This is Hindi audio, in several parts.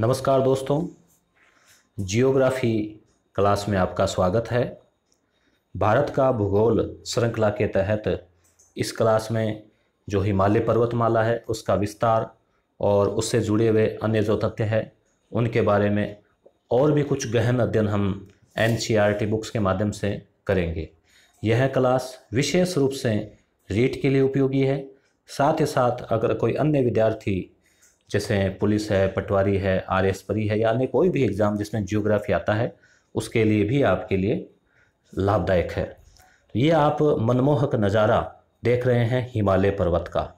नमस्कार दोस्तों जियोग्राफी क्लास में आपका स्वागत है भारत का भूगोल श्रृंखला के तहत इस क्लास में जो हिमालय पर्वतमाला है उसका विस्तार और उससे जुड़े हुए अन्य जो तथ्य है उनके बारे में और भी कुछ गहन अध्ययन हम एन बुक्स के माध्यम से करेंगे यह क्लास विशेष रूप से रीट के लिए उपयोगी है साथ ही साथ अगर कोई अन्य विद्यार्थी जैसे पुलिस है पटवारी है आर एस परी है या अन्य कोई भी एग्ज़ाम जिसमें जियोग्राफी आता है उसके लिए भी आपके लिए लाभदायक है तो ये आप मनमोहक नज़ारा देख रहे हैं हिमालय पर्वत का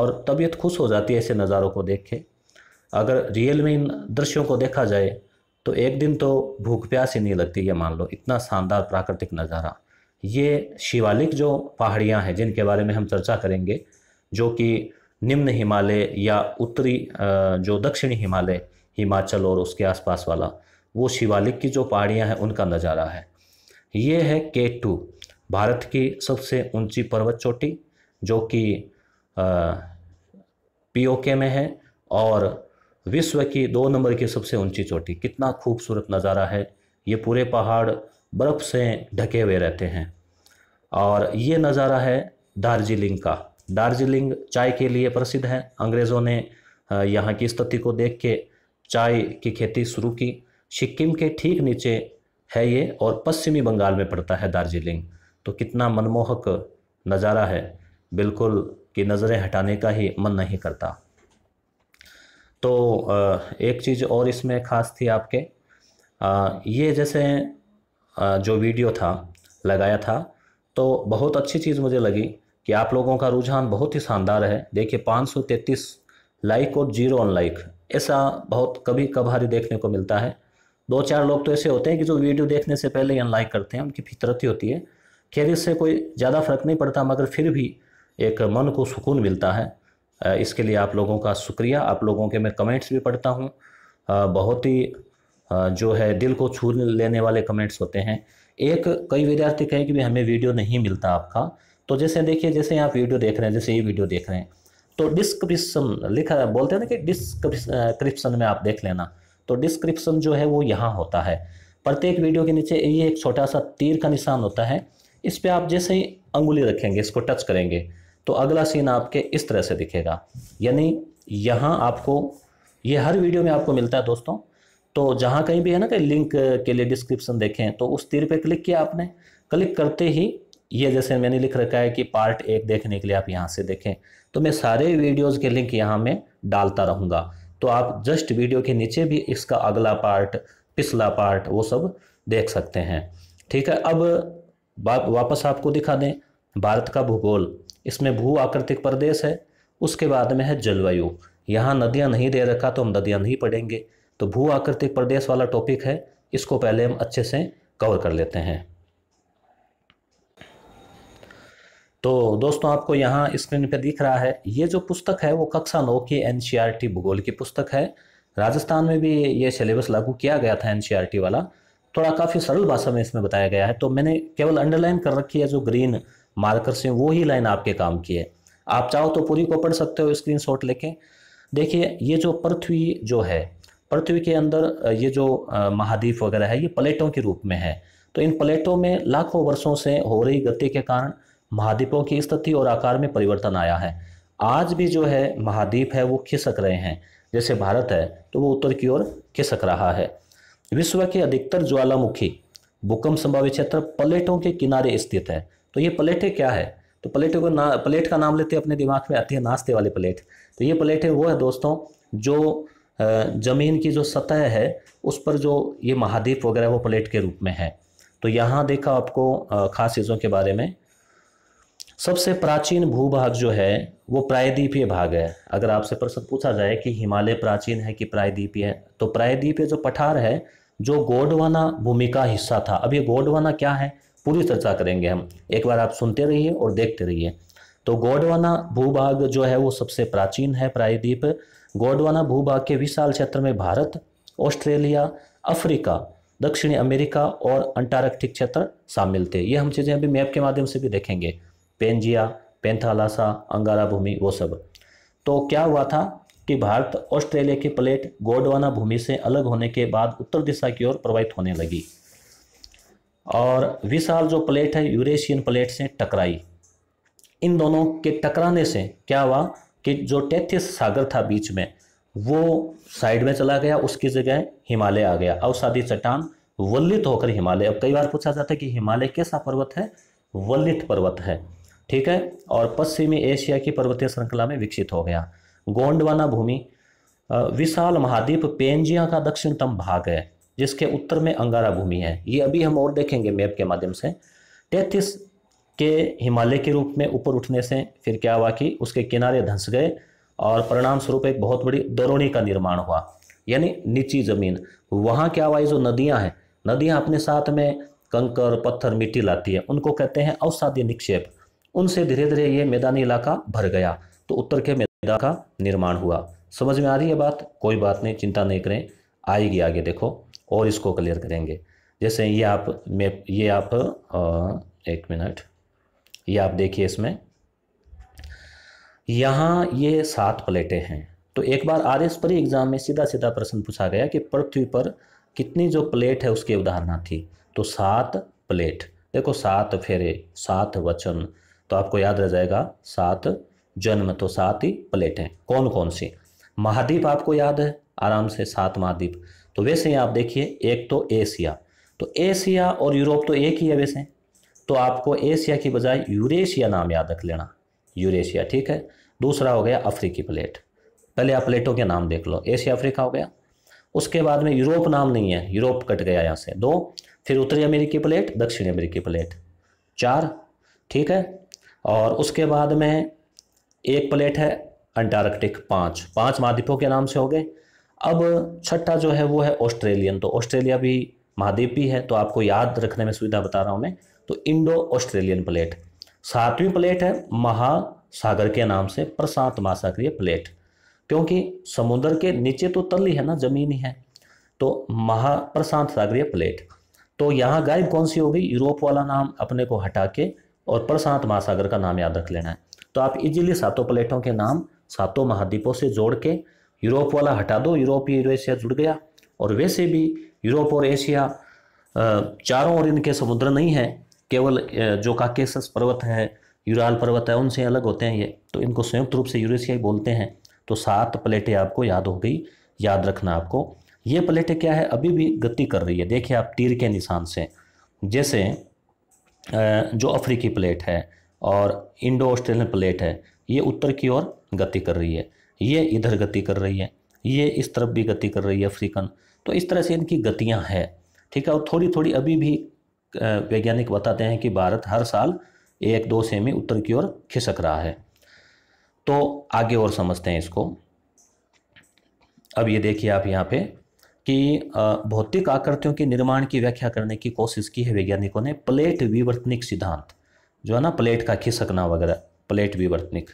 और तबीयत खुश हो जाती है ऐसे नज़ारों को देख के अगर रियल में इन दृश्यों को देखा जाए तो एक दिन तो भूख प्यास ही नहीं लगती ये मान लो इतना शानदार प्राकृतिक नज़ारा ये शिवालिक जो पहाड़ियाँ हैं जिनके बारे में हम चर्चा करेंगे जो कि निम्न हिमालय या उत्तरी जो दक्षिणी हिमालय हिमाचल और उसके आसपास वाला वो शिवालिक की जो पहाड़ियाँ हैं उनका नज़ारा है ये है के टू भारत की सबसे ऊंची पर्वत चोटी जो कि पीओके में है और विश्व की दो नंबर की सबसे ऊंची चोटी कितना खूबसूरत नज़ारा है ये पूरे पहाड़ बर्फ़ से ढके हुए रहते हैं और ये नज़ारा है दार्जिलिंग का दार्जिलिंग चाय के लिए प्रसिद्ध है अंग्रेज़ों ने यहाँ की स्थिति को देख के चाय की खेती शुरू की सिक्किम के ठीक नीचे है ये और पश्चिमी बंगाल में पड़ता है दार्जिलिंग तो कितना मनमोहक नज़ारा है बिल्कुल कि नज़रें हटाने का ही मन नहीं करता तो एक चीज़ और इसमें ख़ास थी आपके ये जैसे जो वीडियो था लगाया था तो बहुत अच्छी चीज़ मुझे लगी कि आप लोगों का रुझान बहुत ही शानदार है देखिए 533 लाइक और जीरो अनलाइक ऐसा बहुत कभी कभारी देखने को मिलता है दो चार लोग तो ऐसे होते हैं कि जो वीडियो देखने से पहले ही अनलाइक करते हैं उनकी फितरत ही होती है खैर इससे कोई ज़्यादा फर्क नहीं पड़ता मगर फिर भी एक मन को सुकून मिलता है इसके लिए आप लोगों का शुक्रिया आप लोगों के मैं कमेंट्स भी पढ़ता हूँ बहुत ही जो है दिल को छू लेने वाले कमेंट्स होते हैं एक कई विद्यार्थी कहें कि भी हमें वीडियो नहीं मिलता आपका तो जैसे देखिए जैसे आप वीडियो देख रहे हैं जैसे ये वीडियो देख रहे हैं तो डिस्क्रिप्शन लिखा बोलते हैं ना कि डिस्क्रिप्शन में आप देख लेना तो डिस्क्रिप्शन जो है वो यहाँ होता है प्रत्येक वीडियो के नीचे ये एक छोटा सा तीर का निशान होता है इस पर आप जैसे ही अंगुली रखेंगे इसको टच करेंगे तो अगला सीन आपके इस तरह से दिखेगा यानी यहाँ आपको ये हर वीडियो में आपको मिलता है दोस्तों तो जहाँ कहीं भी है ना कहीं लिंक के लिए डिस्क्रिप्शन देखें तो उस तीर पे क्लिक किया आपने क्लिक करते ही ये जैसे मैंने लिख रखा है कि पार्ट एक देखने के लिए आप यहाँ से देखें तो मैं सारे वीडियोज़ के लिंक यहाँ में डालता रहूँगा तो आप जस्ट वीडियो के नीचे भी इसका अगला पार्ट पिछला पार्ट वो सब देख सकते हैं ठीक है अब वापस आपको दिखा दें भारत का भूगोल इसमें भू आकृतिक प्रदेश है उसके बाद में है जलवायु यहाँ नदियाँ नहीं दे रखा तो हम नदियाँ नहीं पढ़ेंगे तो भू आकृतिक प्रदेश वाला टॉपिक है इसको पहले हम अच्छे से कवर कर लेते हैं तो दोस्तों आपको यहाँ स्क्रीन पर दिख रहा है ये जो पुस्तक है वो कक्षा नौ की एन e भूगोल की पुस्तक है राजस्थान में भी ये सिलेबस लागू किया गया था एन e वाला थोड़ा काफ़ी सरल भाषा में इसमें बताया गया है तो मैंने केवल अंडरलाइन कर रखी है जो ग्रीन मार्कर से वो ही लाइन आपके काम की है आप चाहो तो पूरी को पढ़ सकते हो स्क्रीन शॉट लेके देखिए ये जो पृथ्वी जो है पृथ्वी के अंदर ये जो महाद्वीप वगैरह है ये प्लेटों के रूप में है तो इन प्लेटों में लाखों वर्षों से हो रही गति के कारण महाद्वीपों की स्थिति और आकार में परिवर्तन आया है आज भी जो है महाद्वीप है वो खिसक रहे हैं जैसे भारत है तो वो उत्तर की ओर खिसक रहा है विश्व के अधिकतर ज्वालामुखी भूकंप संभावित क्षेत्र प्लेटों के किनारे स्थित है तो ये प्लेटें क्या है तो प्लेटों को ना प्लेट का नाम लेते अपने दिमाग में आती है नाश्ते वाले प्लेट तो ये प्लेटें वो है दोस्तों जो ज़मीन की जो सतह है उस पर जो ये महाद्वीप वगैरह वो प्लेट के रूप में है तो यहाँ देखा आपको ख़ास चीज़ों के बारे में सबसे प्राचीन भूभाग जो है वो प्रायद्वीपीय भाग है अगर आपसे प्रश्न पूछा जाए कि हिमालय प्राचीन है कि प्रायद्वीपीय तो प्रायद्वीपीय जो पठार है जो गोडवाना भूमि का हिस्सा था अब ये गोडवाना क्या है पूरी चर्चा करेंगे हम एक बार आप सुनते रहिए और देखते रहिए तो गोडवाना भूभाग जो है वो सबसे प्राचीन है प्रायद्वीप गोडवाना भूभाग के विशाल क्षेत्र में भारत ऑस्ट्रेलिया अफ्रीका दक्षिणी अमेरिका और अंटार्कटिक क्षेत्र शामिल थे ये हम चीज़ें अभी मैप के माध्यम से भी देखेंगे पेंजिया पेंथालासा अंगारा भूमि वो सब तो क्या हुआ था कि भारत ऑस्ट्रेलिया की प्लेट गोडवाना भूमि से अलग होने के बाद उत्तर दिशा की ओर प्रवाहित होने लगी और विशाल जो प्लेट है यूरेशियन प्लेट से टकराई इन दोनों के टकराने से क्या हुआ कि जो टैथिस सागर था बीच में वो साइड में चला गया उसकी जगह हिमालय आ गया अवसादी चट्टान वल्लित होकर हिमालय अब कई बार पूछा जाता है कि हिमालय कैसा पर्वत है वल्लित पर्वत है ठीक है और पश्चिमी एशिया की पर्वतीय श्रृंखला में विकसित हो गया गोंडवाना भूमि विशाल महाद्वीप पेंजिया का दक्षिणतम भाग है जिसके उत्तर में अंगारा भूमि है ये अभी हम और देखेंगे मैप के माध्यम से तैतीस के हिमालय के रूप में ऊपर उठने से फिर क्या हुआ कि उसके किनारे धंस गए और परिणाम स्वरूप एक बहुत बड़ी दरोणी का निर्माण हुआ यानी नीची जमीन वहाँ क्या हुआ जो नदियाँ हैं नदियाँ अपने साथ में कंकर पत्थर मिट्टी लाती है उनको कहते हैं औसाध्य निक्षेप उनसे धीरे धीरे ये मैदानी इलाका भर गया तो उत्तर के मैदान का निर्माण हुआ समझ में आ रही है बात कोई बात नहीं चिंता नहीं करें आएगी आगे देखो और इसको क्लियर करेंगे जैसे ये आप मैप ये आप आ, एक मिनट ये आप देखिए इसमें यहाँ ये सात प्लेटें हैं तो एक बार आर एस परी एग्जाम में सीधा सीधा प्रश्न पूछा गया कि पृथ्वी पर कितनी जो प्लेट है उसकी उदाहरणा थी तो सात प्लेट देखो सात फेरे सात वचन तो आपको याद रह जाएगा सात जन्म तो सात ही प्लेटें कौन कौन सी महाद्वीप आपको याद है आराम से सात महाद्वीप तो वैसे ही आप देखिए एक तो एशिया तो एशिया और यूरोप तो एक ही है वैसे तो आपको एशिया की बजाय यूरेशिया नाम याद रख लेना यूरेशिया ठीक है दूसरा हो गया अफ्रीकी प्लेट पहले आप प्लेटों के नाम देख लो एशिया अफ्रीका हो गया उसके बाद में यूरोप नाम नहीं है यूरोप कट गया यहाँ से दो फिर उत्तरी अमेरिकी प्लेट दक्षिण अमेरिकी प्लेट चार ठीक है और उसके बाद में एक प्लेट है अंटार्कटिक पाँच पाँच महाद्वीपों के नाम से हो गए अब छठा जो है वो है ऑस्ट्रेलियन तो ऑस्ट्रेलिया भी महाद्वीप ही है तो आपको याद रखने में सुविधा बता रहा हूँ मैं तो इंडो ऑस्ट्रेलियन प्लेट सातवीं प्लेट है महासागर के नाम से प्रशांत महासागरीय प्लेट क्योंकि समुद्र के नीचे तो तल ही है ना जमीन ही है तो महा प्रशांत सागरीय प्लेट तो यहाँ गायब कौन सी होगी यूरोप वाला नाम अपने को हटा के और प्रशांत महासागर का नाम याद रख लेना है तो आप इजीली सातों प्लेटों के नाम सातों महाद्वीपों से जोड़ के यूरोप वाला हटा दो यूरोप यूरेशिया जुड़ गया और वैसे भी यूरोप और एशिया चारों ओर इनके समुद्र नहीं है केवल जो काकेसस पर्वत है यूराल पर्वत है उनसे अलग होते हैं ये तो इनको संयुक्त रूप से यूरेशिया ही बोलते हैं तो सात प्लेटें आपको याद हो गई याद रखना आपको ये प्लेटें क्या है अभी भी गति कर रही है देखिए आप तीर के निशान से जैसे जो अफ्रीकी प्लेट है और इंडो ऑस्ट्रेलियन प्लेट है ये उत्तर की ओर गति कर रही है ये इधर गति कर रही है ये इस तरफ भी गति कर रही है अफ्रीकन तो इस तरह से इनकी गतियाँ हैं ठीक है और थोड़ी थोड़ी अभी भी वैज्ञानिक बताते हैं कि भारत हर साल एक दो सेमी उत्तर की ओर खिसक रहा है तो आगे और समझते हैं इसको अब ये देखिए आप यहाँ पे कि भौतिक आकृतियों के निर्माण की व्याख्या करने की कोशिश की है वैज्ञानिकों ने प्लेट विवर्तनिक सिद्धांत जो है ना प्लेट का खिसकना वगैरह प्लेट विवर्तनिक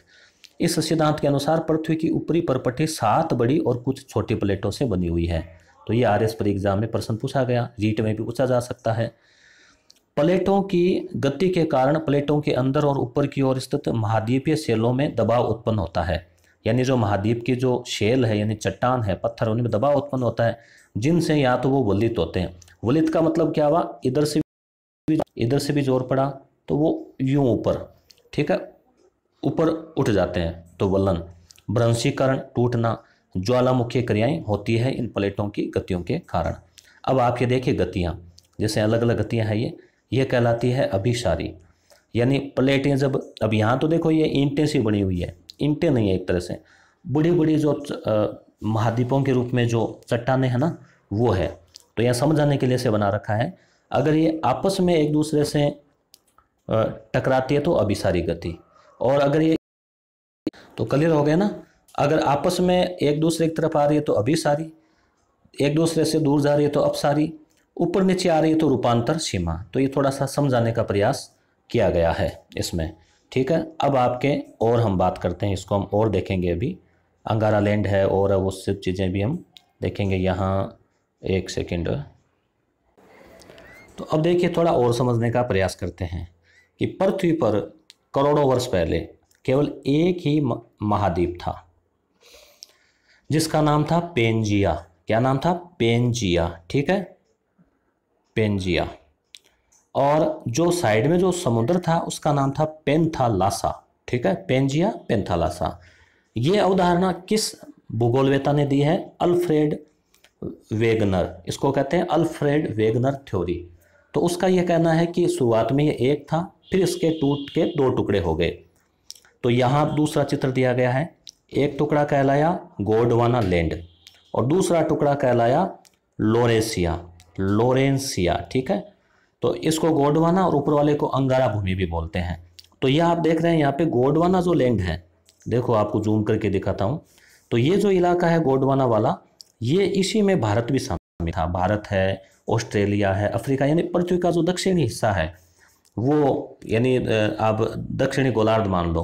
इस सिद्धांत के अनुसार पृथ्वी की ऊपरी परपटी सात बड़ी और कुछ छोटी प्लेटों से बनी हुई है तो ये आर एस पर एग्जाम में प्रश्न पूछा गया रीट में भी पूछा जा सकता है प्लेटों की गति के कारण प्लेटों के अंदर और ऊपर की ओर स्थित महाद्वीपीय सेलों में दबाव उत्पन्न होता है यानी जो महाद्वीप की जो शेल है यानी चट्टान है पत्थर उनमें दबाव उत्पन्न होता है जिनसे या तो वो वलित होते हैं वलित का मतलब क्या हुआ इधर से भी इधर से भी जोर पड़ा तो वो यूं ऊपर ठीक है ऊपर उठ जाते हैं तो वलन भ्रंशीकरण टूटना ज्वालामुखी क्रियाएं होती है इन प्लेटों की गतियों के कारण अब आप ये देखिए गतियाँ जैसे अलग अलग गतियाँ हैं ये ये कहलाती है अभिशारी यानी प्लेटें जब अब यहाँ तो देखो ये ईंटें सी बनी हुई है ईंटें नहीं है एक तरह से बड़ी बड़ी जो महाद्वीपों के रूप में जो चट्टाने हैं ना वो है तो यह समझ आने के लिए से बना रखा है अगर ये आपस में एक दूसरे से टकराती है तो अभिसारी गति और अगर ये तो क्लियर हो गया ना अगर आपस में एक दूसरे की तरफ आ रही है तो अभिसारी एक दूसरे से दूर जा रही है तो अपसारी ऊपर नीचे आ रही है तो रूपांतर सीमा तो ये थोड़ा सा समझाने का प्रयास किया गया है इसमें ठीक है अब आपके और हम बात करते हैं इसको हम और देखेंगे अभी अंगारा लैंड है और वो सब चीज़ें भी हम देखेंगे यहाँ एक सेकेंड तो अब देखिए थोड़ा और समझने का प्रयास करते हैं कि पृथ्वी पर करोड़ों वर्ष पहले केवल एक ही महाद्वीप था जिसका नाम था पेंजिया क्या नाम था पेंजिया ठीक है पेंजिया और जो साइड में जो समुद्र था उसका नाम था पेंथालासा ठीक है पेंजिया पेंथालासा ये अवधारणा किस भूगोलवेता ने दी है अल्फ्रेड वेगनर इसको कहते हैं अल्फ्रेड वेगनर थ्योरी तो उसका यह कहना है कि शुरुआत में ये एक था फिर इसके टूट के दो टुकड़े हो गए तो यहाँ दूसरा चित्र दिया गया है एक टुकड़ा कहलाया गोडवाना लैंड और दूसरा टुकड़ा कहलाया लोरेसिया लोरेंसिया ठीक है तो इसको गोडवाना और ऊपर वाले को अंगारा भूमि भी बोलते हैं तो यह आप देख रहे हैं यहाँ पे गोडवाना जो लैंड है देखो आपको जूम करके दिखाता हूँ तो ये जो इलाका है गोडवाना वाला ये इसी में भारत भी शामिल था भारत है ऑस्ट्रेलिया है अफ्रीका यानी पृथ्वी का जो दक्षिणी हिस्सा है वो यानी आप दक्षिणी गोलार्ध मान लो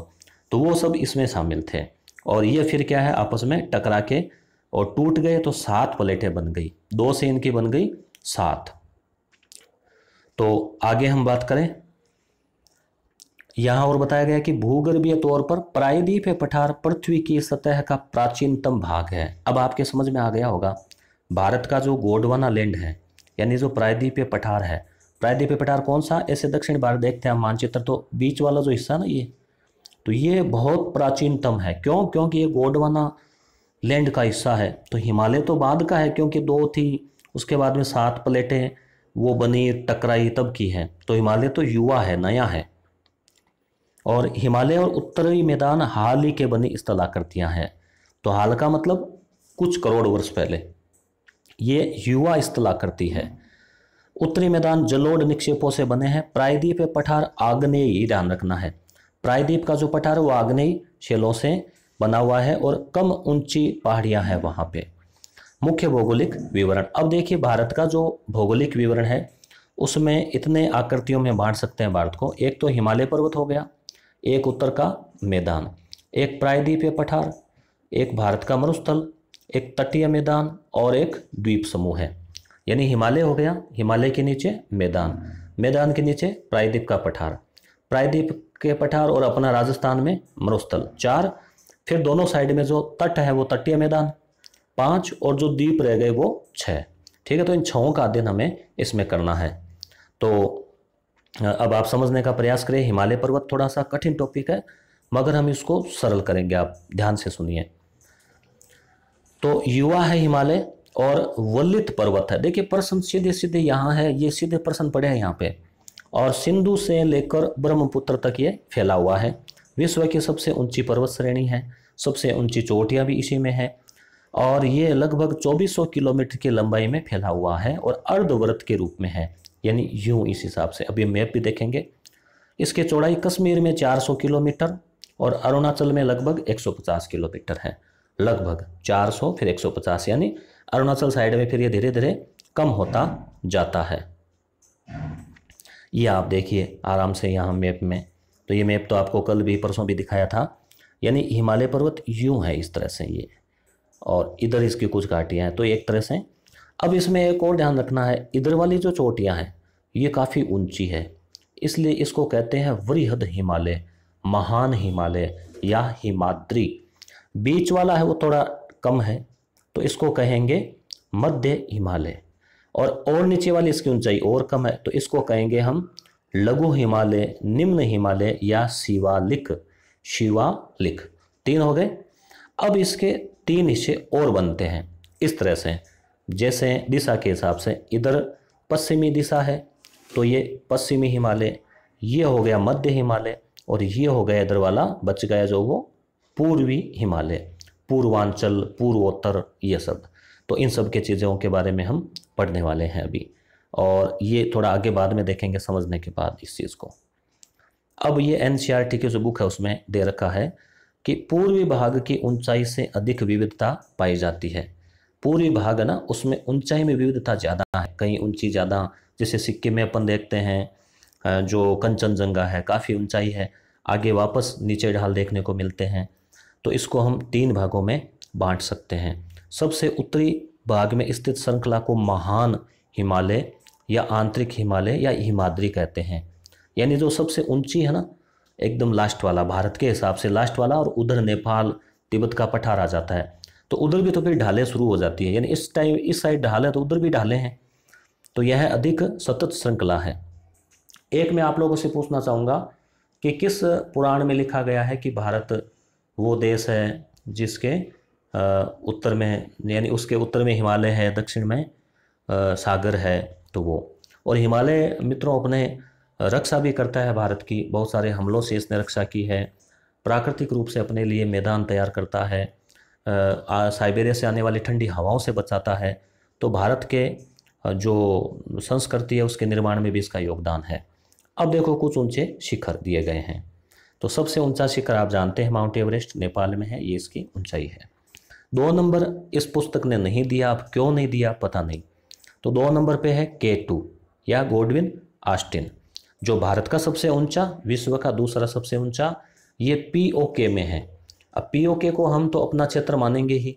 तो वो सब इसमें शामिल थे और ये फिर क्या है आपस में टकरा के और टूट गए तो सात प्लेटें बन गई दो से इनकी बन गई सात तो आगे हम बात करें यहां और बताया गया कि भूगर्भीय तौर पर प्रायद्वीप पठार पृथ्वी की सतह का प्राचीनतम भाग है अब आपके समझ में आ गया होगा भारत का जो गोडवाना लैंड है यानी जो प्रायद्वीप पठार है प्रायद्वीप पठार कौन सा ऐसे दक्षिण भारत देखते हैं मानचित्र तो बीच वाला जो हिस्सा ना ये तो ये बहुत प्राचीनतम है क्यों क्योंकि ये गोडवाना लैंड का हिस्सा है तो हिमालय तो बाद का है क्योंकि दो थी उसके बाद में सात प्लेटें वो बनी टकराई तब की है तो हिमालय तो युवा है नया है और हिमालय और उत्तरी मैदान हाल ही के बनी स्थलाकृतियाँ हैं तो हाल का मतलब कुछ करोड़ वर्ष पहले ये युवा स्थलाकृति है उत्तरी मैदान जलोड निक्षेपों से बने हैं प्रायद्वीप पठार आग्नेय ही ध्यान रखना है प्रायद्वीप का जो पठार है वो आग्नेय शैलों से बना हुआ है और कम ऊंची पहाड़ियां हैं वहां पे मुख्य भौगोलिक विवरण अब देखिए भारत का जो भौगोलिक विवरण है उसमें इतने आकृतियों में बांट सकते हैं भारत को एक तो हिमालय पर्वत हो गया एक उत्तर का मैदान एक प्रायद्वीपीय पठार एक भारत का मरुस्थल एक तटीय मैदान और एक द्वीप समूह है यानी हिमालय हो गया हिमालय के नीचे मैदान मैदान के नीचे प्रायद्वीप का पठार प्रायद्वीप के पठार और अपना राजस्थान में मरुस्थल चार फिर दोनों साइड में जो तट है वो तटीय मैदान पाँच और जो द्वीप रह गए वो छः ठीक है तो इन छहों का अध्ययन हमें इसमें करना है तो अब आप समझने का प्रयास करें हिमालय पर्वत थोड़ा सा कठिन टॉपिक है मगर हम इसको सरल करेंगे आप ध्यान से सुनिए तो युवा है हिमालय और वलित पर्वत है देखिए प्रश्न सीधे सीधे यहाँ है ये सीधे प्रश्न पड़े हैं यहाँ पे और सिंधु से लेकर ब्रह्मपुत्र तक ये फैला हुआ है विश्व की सबसे ऊंची पर्वत श्रेणी है सबसे ऊंची चोटियाँ भी इसी में है और ये लगभग 2400 किलोमीटर की लंबाई में फैला हुआ है और अर्धव्रत के रूप में है यानी यूं इस हिसाब से अभी मैप भी देखेंगे इसके चौड़ाई कश्मीर में 400 किलोमीटर और अरुणाचल में लगभग 150 किलोमीटर है लगभग 400 फिर 150 यानी अरुणाचल साइड में फिर ये धीरे धीरे कम होता जाता है ये आप देखिए आराम से यहाँ मैप में तो ये मैप तो आपको कल भी परसों भी दिखाया था यानी हिमालय पर्वत यूं है इस तरह से ये और इधर इसकी कुछ घाटियाँ हैं तो एक तरह से अब इसमें एक और ध्यान रखना है इधर वाली जो चोटियाँ हैं ये काफ़ी ऊंची है इसलिए इसको कहते हैं वृहद हिमालय महान हिमालय या हिमाद्री बीच वाला है वो थोड़ा कम है तो इसको कहेंगे मध्य हिमालय और और नीचे वाली इसकी ऊंचाई और कम है तो इसको कहेंगे हम लघु हिमालय निम्न हिमालय या शिवालिक शिवालिक तीन हो गए अब इसके तीन हिस्से और बनते हैं इस तरह से जैसे दिशा के हिसाब से इधर पश्चिमी दिशा है तो ये पश्चिमी हिमालय ये हो गया मध्य हिमालय और ये हो गया इधर वाला बच गया जो वो पूर्वी हिमालय पूर्वांचल पूर्वोत्तर ये सब तो इन सब के चीज़ों के बारे में हम पढ़ने वाले हैं अभी और ये थोड़ा आगे बाद में देखेंगे समझने के बाद इस चीज़ को अब ये एन की जो बुक है उसमें दे रखा है कि पूर्वी भाग की ऊंचाई से अधिक विविधता पाई जाती है पूर्वी भाग ना उसमें ऊंचाई में विविधता ज़्यादा है कहीं ऊंची ज़्यादा जैसे सिक्किम में अपन देखते हैं जो कंचनजंगा है काफ़ी ऊंचाई है आगे वापस नीचे ढाल देखने को मिलते हैं तो इसको हम तीन भागों में बांट सकते हैं सबसे उत्तरी भाग में स्थित श्रृंखला को महान हिमालय या आंतरिक हिमालय या हिमाद्री कहते हैं यानी जो सबसे ऊंची है ना एकदम लास्ट वाला भारत के हिसाब से लास्ट वाला और उधर नेपाल तिब्बत का पठार आ जाता है तो उधर भी तो फिर ढालें शुरू हो जाती है यानी इस टाइम इस साइड ढालें तो उधर भी ढालें हैं तो यह है अधिक सतत श्रृंखला है एक मैं आप लोगों से पूछना चाहूँगा कि किस पुराण में लिखा गया है कि भारत वो देश है जिसके उत्तर में यानी उसके उत्तर में हिमालय है दक्षिण में सागर है तो वो और हिमालय मित्रों अपने रक्षा भी करता है भारत की बहुत सारे हमलों से इसने रक्षा की है प्राकृतिक रूप से अपने लिए मैदान तैयार करता है साइबेरिया से आने वाली ठंडी हवाओं से बचाता है तो भारत के जो संस्कृति है उसके निर्माण में भी इसका योगदान है अब देखो कुछ ऊंचे शिखर दिए गए हैं तो सबसे ऊंचा शिखर आप जानते हैं माउंट एवरेस्ट नेपाल में है ये इसकी ऊंचाई है दो नंबर इस पुस्तक ने नहीं दिया आप क्यों नहीं दिया पता नहीं तो दो नंबर पे है के टू या गोडविन आस्टिन जो भारत का सबसे ऊंचा विश्व का दूसरा सबसे ऊंचा ये पी ओ के में है अब पी ओ के को हम तो अपना क्षेत्र मानेंगे ही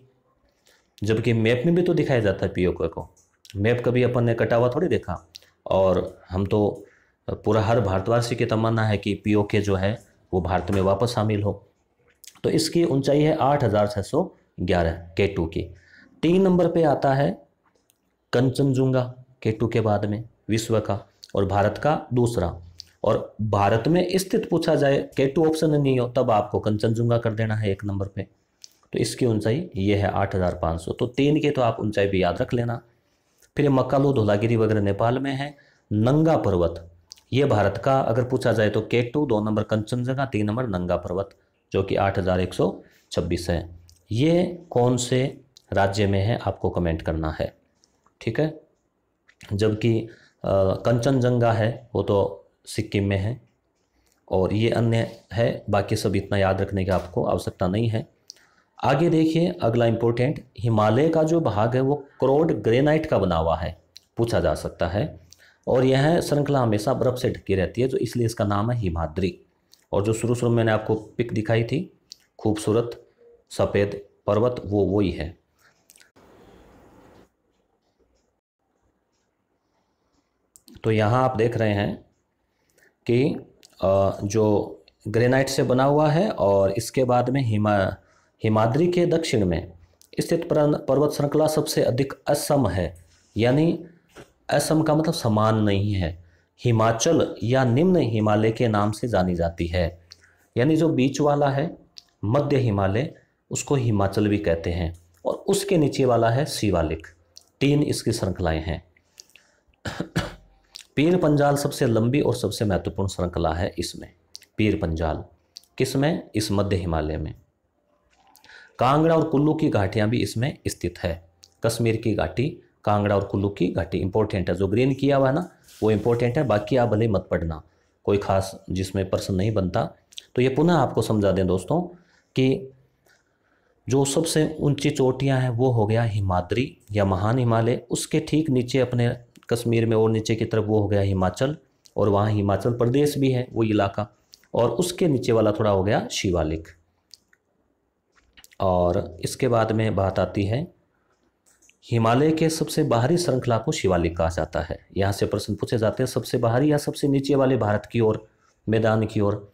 जबकि मैप में भी तो दिखाया जाता है पी ओ के को मैप कभी अपन ने कटा हुआ थोड़ी देखा और हम तो पूरा हर भारतवासी की तमन्ना है कि पी ओ के जो है वो भारत में वापस शामिल हो तो इसकी ऊंचाई है आठ हज़ार छः सौ ग्यारह के टू की तीन नंबर पे आता है कंचनजुंगा के टू के बाद में विश्व का और भारत का दूसरा और भारत में स्थित पूछा जाए के टू ऑप्शन नहीं हो तब आपको कंचनजुंगा कर देना है एक नंबर पे तो इसकी ऊंचाई ये है आठ हज़ार पाँच सौ तो तीन की तो आप ऊंचाई भी याद रख लेना फिर मक्कालो धोलागिरी वगैरह नेपाल में है नंगा पर्वत ये भारत का अगर पूछा जाए तो के टू दो नंबर कंचनजंगा तीन नंबर नंगा पर्वत जो कि आठ हज़ार एक सौ छब्बीस है ये कौन से राज्य में है आपको कमेंट करना है ठीक है जबकि कंचनजंगा है वो तो सिक्किम में है और ये अन्य है बाकी सब इतना याद रखने की आपको आवश्यकता नहीं है आगे देखिए अगला इम्पोर्टेंट हिमालय का जो भाग है वो क्रोड ग्रेनाइट का बना हुआ है पूछा जा सकता है और यह श्रृंखला हमेशा बर्फ से ढकी रहती है जो इसलिए इसका नाम है हिमाद्री और जो शुरू शुरू में मैंने आपको पिक दिखाई थी खूबसूरत सफ़ेद पर्वत वो वही है तो यहाँ आप देख रहे हैं कि जो ग्रेनाइट से बना हुआ है और इसके बाद में हिमा हिमाद्री के दक्षिण में स्थित पर्वत श्रृंखला सबसे अधिक असम है यानी असम का मतलब समान नहीं है हिमाचल या निम्न हिमालय के नाम से जानी जाती है यानी जो बीच वाला है मध्य हिमालय उसको हिमाचल भी कहते हैं और उसके नीचे वाला है शिवालिक तीन इसकी श्रृंखलाएँ हैं पीर पंजाल सबसे लंबी और सबसे महत्वपूर्ण श्रृंखला है इसमें पीर पंजाल किसमें इस मध्य हिमालय में कांगड़ा और कुल्लू की घाटियां भी इसमें स्थित है कश्मीर की घाटी कांगड़ा और कुल्लू की घाटी इंपॉर्टेंट है जो ग्रीन किया हुआ है ना वो इंपॉर्टेंट है बाकी आप भले मत पढ़ना कोई खास जिसमें प्रश्न नहीं बनता तो ये पुनः आपको समझा दें दोस्तों कि जो सबसे ऊंची चोटियां हैं वो हो गया हिमाद्री या महान हिमालय उसके ठीक नीचे अपने कश्मीर में और नीचे की तरफ वो हो गया हिमाचल और वहाँ हिमाचल प्रदेश भी है वो इलाका और उसके नीचे वाला थोड़ा हो गया शिवालिक और इसके बाद में बात आती है हिमालय के सबसे बाहरी श्रृंखला को शिवालिक कहा जाता है यहाँ से प्रश्न पूछे जाते हैं सबसे बाहरी या सबसे नीचे वाले भारत की ओर मैदान की ओर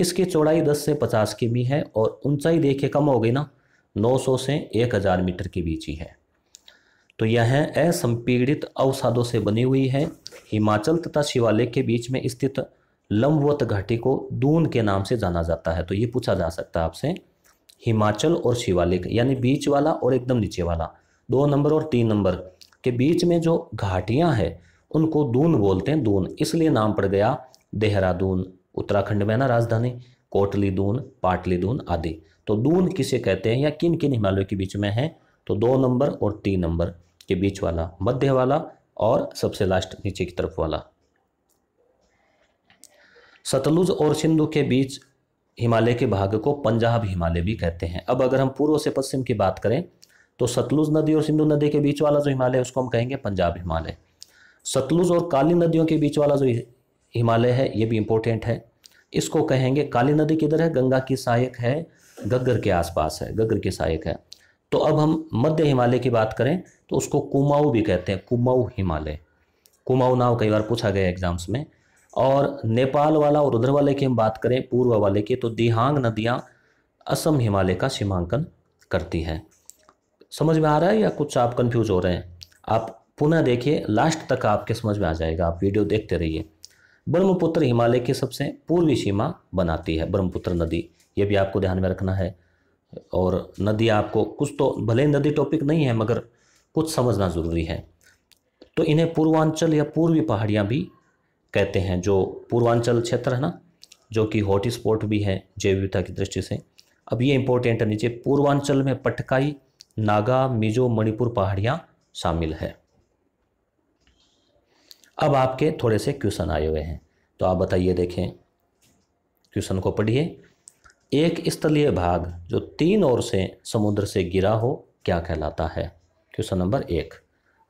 इसकी चौड़ाई 10 से 50 किमी है और ऊंचाई देखिए कम हो गई ना 900 से 1000 मीटर के बीच ही है तो यह असंपीड़ित अवसादों से बनी हुई है हिमाचल तथा शिवालिक के बीच में स्थित लंबवत घाटी को दून के नाम से जाना जाता है तो ये पूछा जा सकता है आपसे हिमाचल और शिवालिक यानी बीच वाला और एकदम नीचे वाला दो नंबर और तीन नंबर के बीच में जो घाटियां हैं उनको दून बोलते हैं दून इसलिए नाम पड़ गया देहरादून उत्तराखंड में ना राजधानी कोटली दून पाटली दून आदि तो दून किसे कहते हैं या किन किन हिमालयों के बीच में है तो दो नंबर और तीन नंबर के बीच वाला मध्य वाला और सबसे लास्ट नीचे की तरफ वाला सतलुज और सिंधु के बीच हिमालय के भाग को पंजाब हिमालय भी कहते हैं अब अगर हम पूर्व से पश्चिम की बात करें तो सतलुज नदी और सिंधु नदी के बीच वाला जो हिमालय है उसको हम कहेंगे पंजाब हिमालय सतलुज और काली नदियों के बीच वाला जो हिमालय है ये भी इंपॉर्टेंट है इसको कहेंगे काली नदी किधर है गंगा की सहायक है गग्गर के आसपास है गग्गर की सहायक है तो अब हम मध्य हिमालय की बात करें तो उसको कुमाऊ भी कहते हैं कुमाऊ हिमालय कुमाऊ नाव कई बार पूछा गया एग्जाम्स में और नेपाल वाला और उधर वाले की हम बात करें पूर्व वाले की तो दिहांग नदियाँ असम हिमालय का सीमांकन करती हैं समझ में आ रहा है या कुछ आप कंफ्यूज हो रहे हैं आप पुनः देखिए लास्ट तक आपके समझ में आ जाएगा आप वीडियो देखते रहिए ब्रह्मपुत्र हिमालय की सबसे पूर्वी सीमा बनाती है ब्रह्मपुत्र नदी ये भी आपको ध्यान में रखना है और नदी आपको कुछ तो भले नदी टॉपिक नहीं है मगर कुछ समझना ज़रूरी है तो इन्हें पूर्वांचल या पूर्वी पहाड़ियाँ भी कहते हैं जो पूर्वांचल क्षेत्र है ना जो कि हॉट स्पॉट भी है जैव विविधता की दृष्टि से अब ये इंपॉर्टेंट है नीचे पूर्वांचल में पटकाई नागा मिजो मणिपुर पहाड़ियाँ शामिल है अब आपके थोड़े से क्वेश्चन आए हुए हैं तो आप बताइए देखें क्वेश्चन को पढ़िए एक स्थलीय भाग जो तीन ओर से समुद्र से गिरा हो क्या कहलाता है क्वेश्चन नंबर एक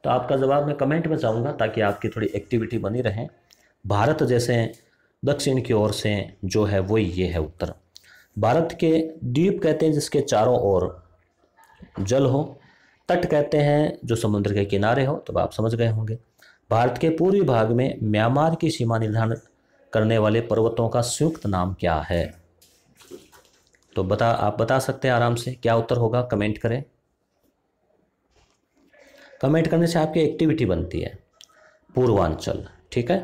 तो आपका जवाब मैं कमेंट में चाहूँगा ताकि आपकी थोड़ी एक्टिविटी बनी रहे भारत जैसे दक्षिण की ओर से जो है वो ये है उत्तर भारत के द्वीप कहते हैं जिसके चारों ओर जल हो तट कहते हैं जो समुद्र के किनारे हो तब आप समझ गए होंगे भारत के पूर्वी भाग में म्यांमार की सीमा निर्धारण करने वाले पर्वतों का संयुक्त नाम क्या है तो बता आप बता सकते हैं आराम से क्या उत्तर होगा कमेंट करें कमेंट करने से आपकी एक्टिविटी बनती है पूर्वांचल ठीक है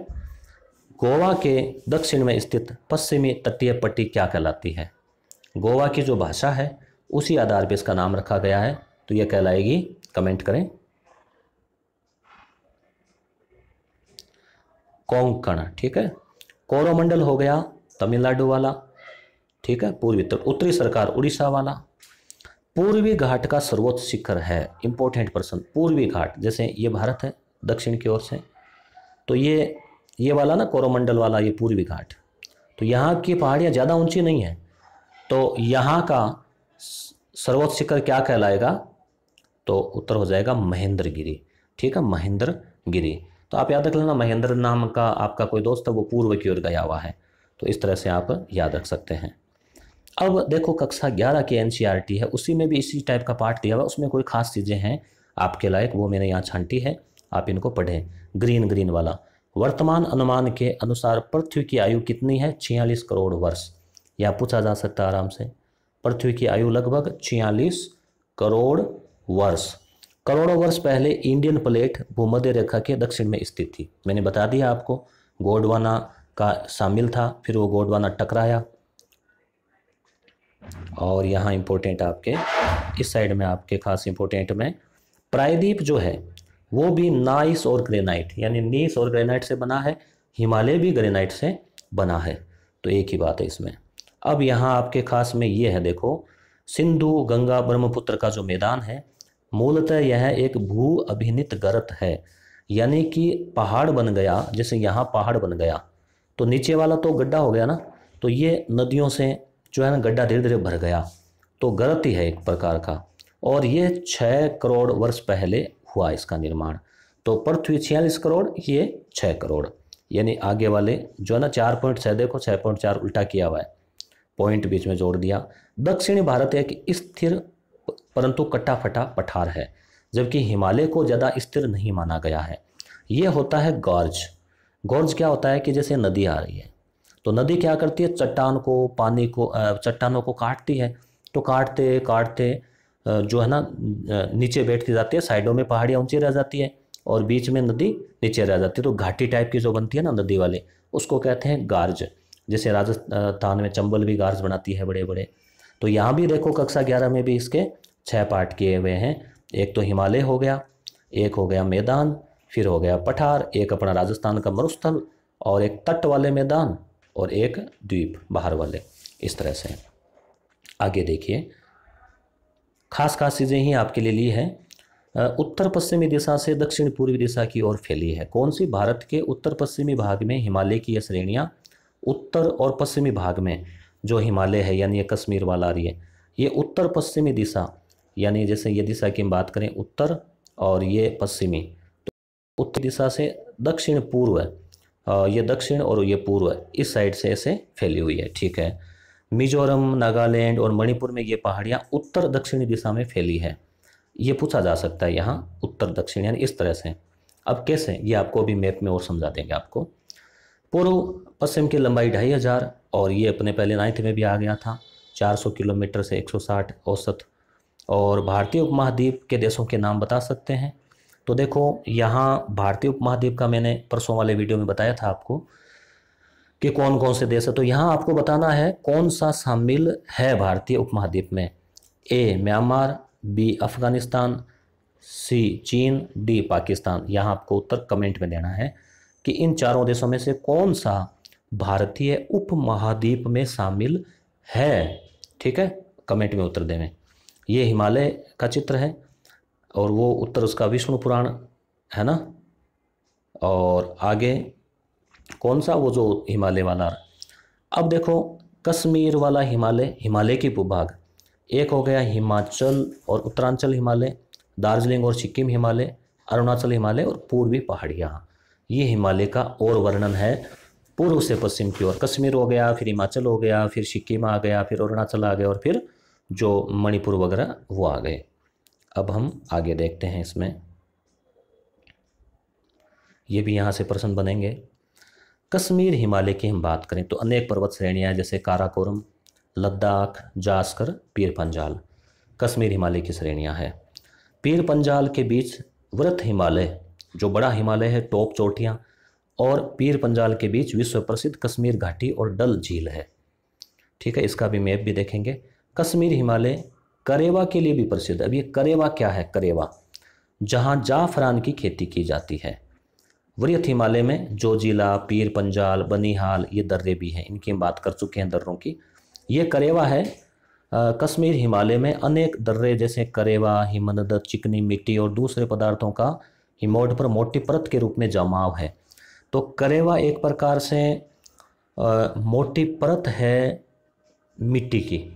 गोवा के दक्षिण में स्थित पश्चिमी तटीय पट्टी क्या कहलाती है गोवा की जो भाषा है उसी आधार पर इसका नाम रखा गया है तो यह कहलाएगी कमेंट करें कोंकण ठीक है कोरोमंडल हो गया तमिलनाडु वाला ठीक है पूर्वी तट उत्तरी सरकार उड़ीसा वाला पूर्वी घाट का सर्वोच्च शिखर है इंपॉर्टेंट पर्सन पूर्वी घाट जैसे ये भारत है दक्षिण की ओर से तो ये ये वाला ना कोरोमंडल वाला ये पूर्वी घाट तो यहाँ की पहाड़ियाँ ज़्यादा ऊंची नहीं है तो यहाँ का सर्वोच्च शिखर क्या कहलाएगा तो उत्तर हो जाएगा गिरी ठीक है गिरी तो आप याद रख लेना महेंद्र नाम का आपका कोई दोस्त है वो पूर्व की ओर गया हुआ है तो इस तरह से आप याद रख सकते हैं अब देखो कक्षा ग्यारह की एन e है उसी में भी इसी टाइप का पार्ट दिया हुआ उसमें कोई खास चीज़ें हैं आपके लायक वो मैंने यहाँ छांटी है आप इनको पढ़ें ग्रीन ग्रीन वाला वर्तमान अनुमान के अनुसार पृथ्वी की आयु कितनी है छियालीस करोड़ वर्ष या पूछा जा सकता है आराम से पृथ्वी की आयु लगभग छियालीस करोड़ वर्ष करोड़ों वर्ष पहले इंडियन प्लेट भूमध्य रेखा के दक्षिण में स्थित थी मैंने बता दिया आपको गोडवाना का शामिल था फिर वो गोडवाना टकराया और यहाँ इम्पोर्टेंट आपके इस साइड में आपके खास इम्पोर्टेंट में प्रायद्वीप जो है वो भी नाइस और ग्रेनाइट यानी नीस और ग्रेनाइट से बना है हिमालय भी ग्रेनाइट से बना है तो एक ही बात है इसमें अब यहाँ आपके खास में ये है देखो सिंधु गंगा ब्रह्मपुत्र का जो मैदान है मूलतः यह एक भू अभिनित गर्त है यानी कि पहाड़ बन गया जैसे यहाँ पहाड़ बन गया तो नीचे वाला तो गड्ढा हो गया ना तो ये नदियों से जो है ना गड्ढा धीरे धीरे भर गया तो गलत ही है एक प्रकार का और ये छः करोड़ वर्ष पहले हुआ इसका निर्माण तो पृथ्वी छियालीस करोड़ ये छः करोड़ यानी आगे वाले जो है ना चार पॉइंट छः देखो छः पॉइंट चार उल्टा किया हुआ है पॉइंट बीच में जोड़ दिया दक्षिणी भारत एक स्थिर परंतु कट्टा फटा पठार है जबकि हिमालय को ज़्यादा स्थिर नहीं माना गया है ये होता है गौर्ज गौर्ज क्या होता है कि जैसे नदी आ रही है तो नदी क्या करती है चट्टान को पानी को चट्टानों को काटती है तो काटते काटते जो है ना नीचे बैठती जाती है साइडों में पहाड़ियाँ ऊंची रह जाती है और बीच में नदी नीचे रह जाती है तो घाटी टाइप की जो बनती है ना नदी वाले उसको कहते हैं गार्ज जैसे राजस्थान में चंबल भी गार्ज बनाती है बड़े बड़े तो यहाँ भी देखो कक्षा ग्यारह में भी इसके छः पार्ट किए हुए हैं एक तो हिमालय हो गया एक हो गया मैदान फिर हो गया पठार एक अपना राजस्थान का मरुस्थल और एक तट वाले मैदान और एक द्वीप बाहर वाले इस तरह से आगे देखिए खास खास चीज़ें ही आपके लिए ली है उत्तर पश्चिमी दिशा से दक्षिण पूर्वी दिशा की ओर फैली है कौन सी भारत के उत्तर पश्चिमी भाग में हिमालय की यह श्रेणियाँ उत्तर और पश्चिमी भाग में जो हिमालय है यानी कश्मीर वाला आ रही है ये उत्तर पश्चिमी दिशा यानी जैसे ये दिशा की हम बात करें उत्तर और ये पश्चिमी तो उत्तर दिशा से दक्षिण पूर्व ये दक्षिण और ये पूर्व इस साइड से ऐसे फैली हुई है ठीक है मिजोरम नागालैंड और मणिपुर में ये पहाड़ियाँ उत्तर दक्षिणी दिशा में फैली है ये पूछा जा सकता है यहाँ उत्तर दक्षिण यानी इस तरह से अब कैसे ये आपको अभी मैप में और समझा देंगे आपको पूर्व पश्चिम की लंबाई ढाई हज़ार और ये अपने पहले नाइन्थ में भी आ गया था 400 किलोमीटर से 160 औसत और भारतीय उपमहाद्वीप के देशों के नाम बता सकते हैं तो देखो यहाँ भारतीय उपमहाद्वीप का मैंने परसों वाले वीडियो में बताया था आपको कि कौन कौन से देश है तो यहाँ आपको बताना है कौन सा शामिल है भारतीय उपमहाद्वीप में A Myanmar B Afghanistan C चीन डी पाकिस्तान यहाँ आपको उत्तर कमेंट में देना है कि इन चारों देशों में से कौन सा भारतीय उपमहाद्वीप में शामिल है ठीक है कमेंट में उत्तर देवें ये हिमालय का चित्र है और वो उत्तर उसका विष्णु पुराण है ना और आगे कौन सा वो जो हिमालय वाला अब देखो कश्मीर वाला हिमालय हिमालय की भूभाग एक हो गया हिमाचल और उत्तरांचल हिमालय दार्जिलिंग और सिक्किम हिमालय अरुणाचल हिमालय और पूर्वी पहाड़ियाँ ये हिमालय का और वर्णन है पूर्व से पश्चिम की ओर कश्मीर हो गया फिर हिमाचल हो गया फिर सिक्किम आ गया फिर अरुणाचल आ गया और फिर जो मणिपुर वगैरह वो आ गए अब हम आगे देखते हैं इसमें ये भी यहाँ से प्रश्न बनेंगे कश्मीर हिमालय की हम बात करें तो अनेक पर्वत श्रेणियाँ जैसे काराकोरम लद्दाख जास्कर पीर पंजाल कश्मीर हिमालय की श्रेणियाँ हैं पीर पंजाल के बीच व्रत हिमालय जो बड़ा हिमालय है टॉप चोटियाँ और पीर पंजाल के बीच विश्व प्रसिद्ध कश्मीर घाटी और डल झील है ठीक है इसका भी मैप भी देखेंगे कश्मीर हिमालय करेवा के लिए भी प्रसिद्ध अब ये करेवा क्या है करेवा जहाँ जाफरान की खेती की जाती है वृत हिमालय में जोजिला पीर पंजाल बनिहाल ये दर्रे भी हैं इनकी हम बात कर चुके हैं दर्रों की ये करेवा है आ, कश्मीर हिमालय में अनेक दर्रे जैसे करेवा हिमनदत चिकनी मिट्टी और दूसरे पदार्थों का हिमोड पर मोटी परत के रूप में जमाव है तो करेवा एक प्रकार से आ, मोटी परत है मिट्टी की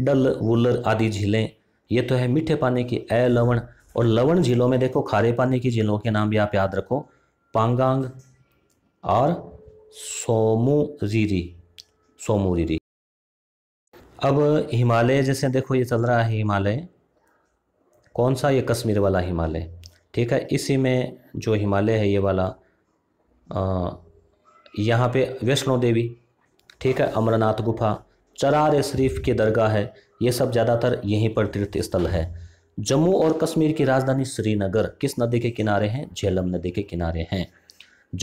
डल वुलर आदि झीलें ये तो है मीठे पानी की अलवण और लवण झीलों में देखो खारे पानी की झीलों के नाम भी आप याद रखो पांगांग और सोमुरीरी सोमुरीरी अब हिमालय जैसे देखो ये चल रहा है हिमालय कौन सा ये कश्मीर वाला हिमालय ठीक है इसी में जो हिमालय है ये वाला आ, यहाँ पे वैष्णो देवी ठीक है अमरनाथ गुफा चरार शरीफ की दरगाह है ये सब ज़्यादातर यहीं पर तीर्थ स्थल है जम्मू और कश्मीर की राजधानी श्रीनगर किस नदी के किनारे हैं झेलम नदी के किनारे हैं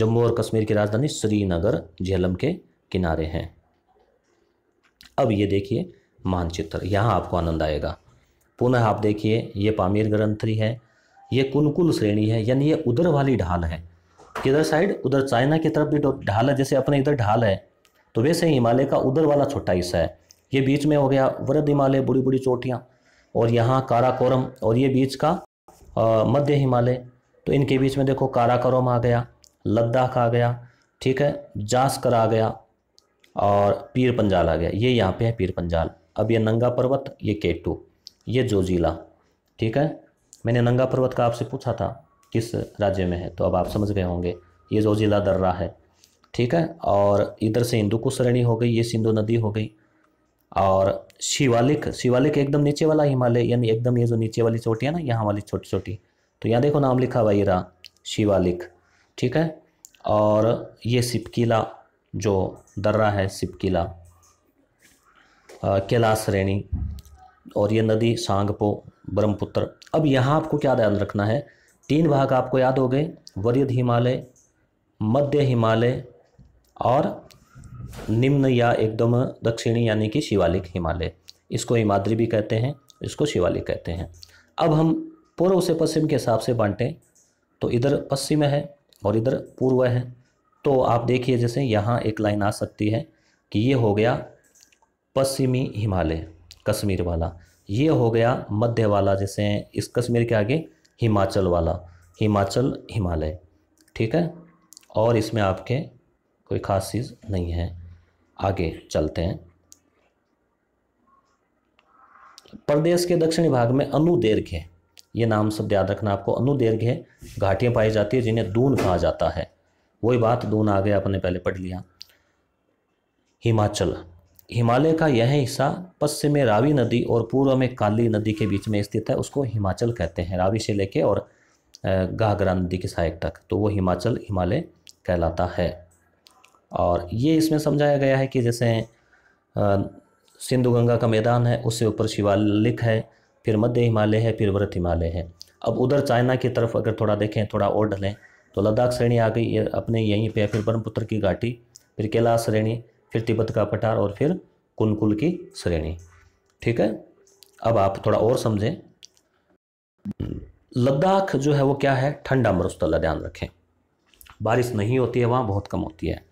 जम्मू और कश्मीर की राजधानी श्रीनगर झेलम के किनारे हैं अब ये देखिए मानचित्र यहाँ आपको आनंद आएगा पुनः आप देखिए ये पामीर ग्रंथरी है ये कुनकुल श्रेणी है यानी ये उधर वाली ढाल है किधर साइड उधर चाइना की तरफ भी ढाल है जैसे अपने इधर ढाल है तो वैसे ही हिमालय का उधर वाला छोटा हिस्सा है ये बीच में हो गया वृद्ध हिमालय बड़ी बड़ी चोटियाँ और यहाँ काराकोरम और ये बीच का मध्य हिमालय तो इनके बीच में देखो काराकोरम आ गया लद्दाख आ गया ठीक है जास्कर आ गया और पीर पंजाल आ गया ये यहाँ पे है पीर पंजाल अब ये नंगा पर्वत ये केटू ये जोजिला ठीक है मैंने नंगा पर्वत का आपसे पूछा था किस राज्य में है तो अब आप समझ गए होंगे ये जोजिला दर्रा है ठीक है और इधर से हिंदू कुश श्रेणी हो गई ये सिंधु नदी हो गई और शिवालिक शिवालिक एकदम नीचे वाला हिमालय यानी एकदम ये जो नीचे वाली चोटी है ना यहाँ वाली छोटी छोटी तो यहाँ देखो नाम लिखा हुआ इरा रहा शिवालिक ठीक है और ये सिपकिला जो दर्रा है सिपकीला कैलाश श्रेणी और ये नदी सांगपो ब्रह्मपुत्र अब यहाँ आपको क्या ध्यान रखना है तीन भाग आपको याद हो गए वरियद हिमालय मध्य हिमालय और निम्न या एकदम दक्षिणी यानी कि शिवालिक हिमालय इसको हिमाद्री भी कहते हैं इसको शिवालिक कहते हैं अब हम पूर्व से पश्चिम के हिसाब से बांटें तो इधर पश्चिम है और इधर पूर्व है तो आप देखिए जैसे यहाँ एक लाइन आ सकती है कि ये हो गया पश्चिमी हिमालय कश्मीर वाला ये हो गया मध्य वाला जैसे इस कश्मीर के आगे हिमाचल वाला हिमाचल हिमालय ठीक है और इसमें आपके कोई ख़ास चीज़ नहीं है आगे चलते हैं प्रदेश के दक्षिणी भाग में अनुदैर्घ्य ये नाम सब याद रखना आपको अनुदैर्घ्य घाटियाँ पाई जाती है जिन्हें दून कहा जाता है वही बात दून आगे आपने पहले पढ़ लिया हिमाचल हिमालय का यह हिस्सा पश्चिम में रावी नदी और पूर्व में काली नदी के बीच में स्थित है उसको हिमाचल कहते हैं रावी से लेके और घाघरा नदी की सहायक तक तो वो हिमाचल हिमालय कहलाता है और ये इसमें समझाया गया है कि जैसे सिंधु गंगा का मैदान है उससे ऊपर शिवालिक है फिर मध्य हिमालय है फिर व्रत हिमालय है अब उधर चाइना की तरफ अगर थोड़ा देखें थोड़ा और ढलें तो लद्दाख श्रेणी आ गई अपने यहीं पे फिर ब्रह्मपुत्र की घाटी फिर कैलाश श्रेणी फिर तिब्बत का पठार और फिर कुनकुल की श्रेणी ठीक है अब आप थोड़ा और समझें लद्दाख जो है वो क्या है ठंडा मरुस्थल ध्यान रखें बारिश नहीं होती है वहाँ बहुत कम होती है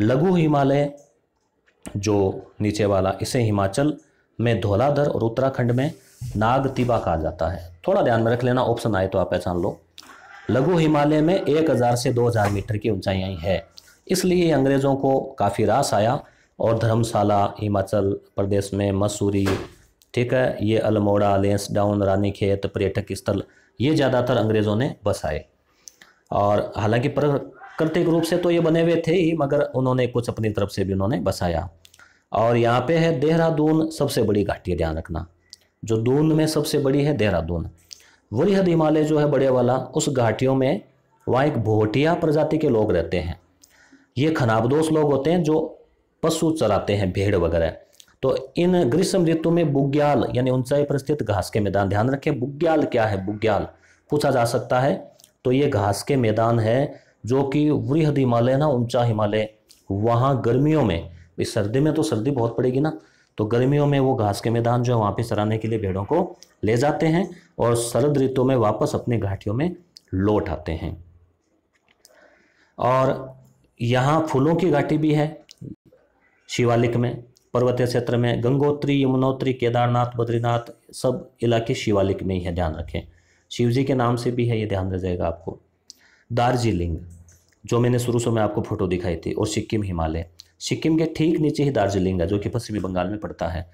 लघु हिमालय जो नीचे वाला इसे हिमाचल में धौलाधर और उत्तराखंड में नागतिबा कहा जाता है थोड़ा ध्यान में रख लेना ऑप्शन आए तो आप पहचान लो लघु हिमालय में 1000 से 2000 मीटर की ऊंचाई है इसलिए अंग्रेज़ों को काफ़ी रास आया और धर्मशाला हिमाचल प्रदेश में मसूरी ठीक है ये अल्मोड़ा लेंस डाउन रानी खेत पर्यटक स्थल ये ज़्यादातर अंग्रेज़ों ने बसाए और हालांकि कृतिक रूप से तो ये बने हुए थे ही मगर उन्होंने कुछ अपनी तरफ से भी उन्होंने बसाया और यहाँ पे है देहरादून सबसे बड़ी घाटी ध्यान रखना जो दून में सबसे बड़ी है देहरादून वरिहद हिमालय जो है बड़े वाला उस घाटियों में वहाँ एक भोटिया प्रजाति के लोग रहते हैं ये खनाबदोश लोग होते हैं जो पशु चराते हैं भेड़ वगैरह तो इन ग्रीष्म ऋतु में बुग्याल यानी ऊंचाई पर स्थित घास के मैदान ध्यान रखें बुग्याल क्या है बुग्याल पूछा जा सकता है तो ये घास के मैदान है जो कि वृहद हिमालय ना ऊंचा हिमालय वहाँ गर्मियों में इस सर्दी में तो सर्दी बहुत पड़ेगी ना तो गर्मियों में वो घास के मैदान जो है वहाँ पे चराने के लिए भेड़ों को ले जाते हैं और शरद ऋतु में वापस अपनी घाटियों में लौट आते हैं और यहाँ फूलों की घाटी भी है शिवालिक में पर्वतीय क्षेत्र में गंगोत्री यमुनोत्री केदारनाथ बद्रीनाथ सब इलाके शिवालिक में ही है ध्यान रखें शिव जी के नाम से भी है ये ध्यान दे जाएगा आपको दार्जिलिंग जो मैंने शुरू से मैं आपको फ़ोटो दिखाई थी और सिक्किम हिमालय सिक्किम के ठीक नीचे ही दार्जिलिंग है जो कि पश्चिमी बंगाल में पड़ता है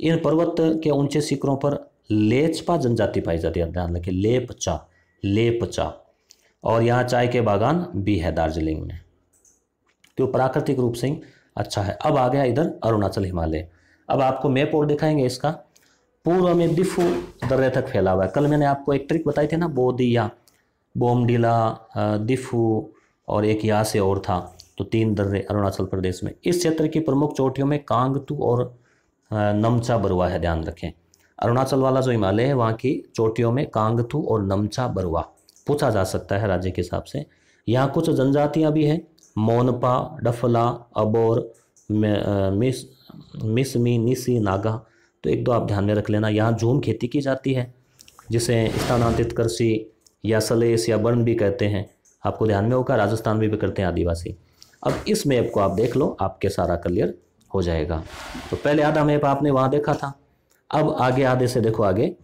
इन पर्वत के ऊंचे शिखरों पर लेचपा जनजाति पाई जाती है ध्यान रखिए लेपचा लेपचा और यहाँ चाय के बागान भी है दार्जिलिंग में तो प्राकृतिक रूप से ही अच्छा है अब आ गया इधर अरुणाचल हिमालय अब आपको मैप और दिखाएंगे इसका पूर्व में दिफू दर्रे तक फैला हुआ है कल मैंने आपको एक ट्रिक बताई थी ना बोधिया बोमडीला दिफू और एक यहाँ से और था तो तीन दर्रे अरुणाचल प्रदेश में इस क्षेत्र की प्रमुख चोटियों में कांगतू और नमचा बरुआ है ध्यान रखें अरुणाचल वाला जो हिमालय है वहाँ की चोटियों में कांगथू और नमचा बरुआ पूछा जा सकता है राज्य के हिसाब से यहाँ कुछ जनजातियाँ भी हैं मोनपा डफला अबोर मिस मिसमी निसी नागा तो एक दो आप ध्यान में रख लेना यहाँ झूम खेती की जाती है जिसे स्थानांतरित कृषि या सलेस या बर्न भी कहते हैं आपको ध्यान में होगा राजस्थान में भी करते हैं आदिवासी अब इस मैप को आप देख लो आपके सारा क्लियर हो जाएगा तो पहले आधा मैप आपने वहाँ देखा था अब आगे आधे से देखो आगे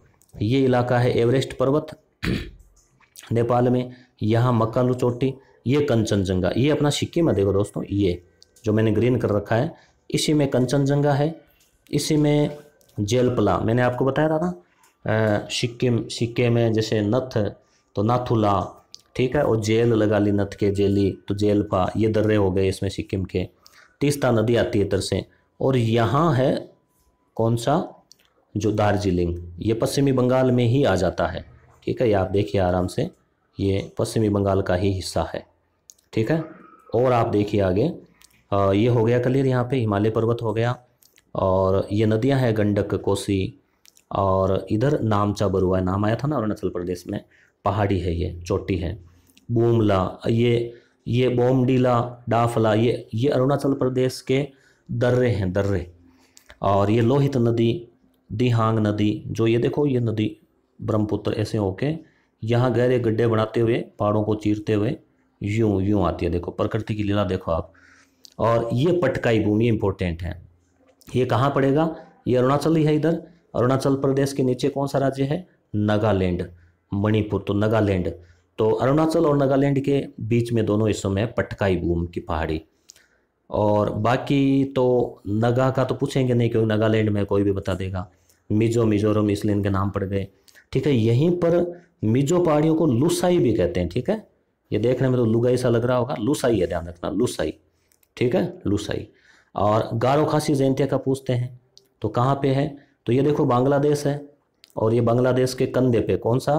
ये इलाका है एवरेस्ट पर्वत नेपाल में यहाँ मक्कालू चोटी ये कंचनजंगा ये अपना सिक्किम है देखो दोस्तों ये जो मैंने ग्रीन कर रखा है इसी में कंचनजंगा है इसी में जेलपला मैंने आपको बताया था ना सिक्किम सिक्के में जैसे नथ तो नाथुला ठीक है और जेल लगा ली नथ के जेली तो जेल पा ये दर्रे हो गए इसमें सिक्किम के तीस्ता नदी आती है इधर से और यहाँ है कौन सा जो दार्जिलिंग ये पश्चिमी बंगाल में ही आ जाता है ठीक है ये आप देखिए आराम से ये पश्चिमी बंगाल का ही हिस्सा है ठीक है और आप देखिए आगे आ, ये हो गया कलियर यहाँ पे हिमालय पर्वत हो गया और ये नदियाँ हैं गंडक कोसी और इधर नामचा बरुआ नाम आया था ना अरुणाचल प्रदेश में पहाड़ी है ये चोटी है बूमला ये ये बोमडीला डाफला ये ये अरुणाचल प्रदेश के दर्रे हैं दर्रे और ये लोहित नदी दिहांग नदी जो ये देखो ये नदी ब्रह्मपुत्र ऐसे होके यहाँ गहरे गड्ढे बनाते हुए पहाड़ों को चीरते हुए यूं यूं आती है देखो प्रकृति की लीला देखो आप और ये पटकाई भूमि इंपॉर्टेंट है ये कहाँ पड़ेगा ये अरुणाचल ही है इधर अरुणाचल प्रदेश के नीचे कौन सा राज्य है नागालैंड मणिपुर तो नगालैंड तो अरुणाचल और नागालैंड के बीच में दोनों हिस्सों में पटकाई भूम की पहाड़ी और बाकी तो नगा का तो पूछेंगे नहीं क्योंकि नगालैंड में कोई भी बता देगा मिजो मिजोरम इसलिए इनके नाम पड़ गए ठीक है यहीं पर मिजो पहाड़ियों को लुसाई भी कहते हैं ठीक है ये देखने में तो लुगाई सा लग रहा होगा लुसाई है ध्यान रखना लुसाई ठीक है लुसाई और गारो खासी जयंतिया का पूछते हैं तो कहाँ पे है तो ये देखो बांग्लादेश है और ये बांग्लादेश के कंधे पे कौन सा